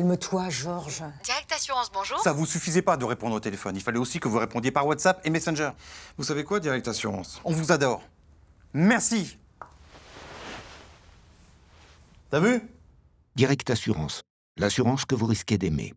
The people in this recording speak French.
Calme-toi, Georges. Direct Assurance, bonjour. Ça vous suffisait pas de répondre au téléphone. Il fallait aussi que vous répondiez par WhatsApp et Messenger. Vous savez quoi, Direct Assurance On vous adore. Merci. T'as vu Direct Assurance. L'assurance que vous risquez d'aimer.